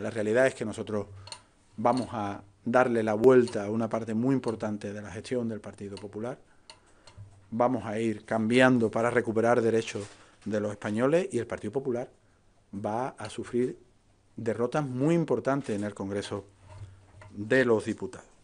La realidad es que nosotros vamos a darle la vuelta a una parte muy importante de la gestión del Partido Popular. Vamos a ir cambiando para recuperar derechos de los españoles y el Partido Popular va a sufrir derrotas muy importantes en el Congreso de los Diputados.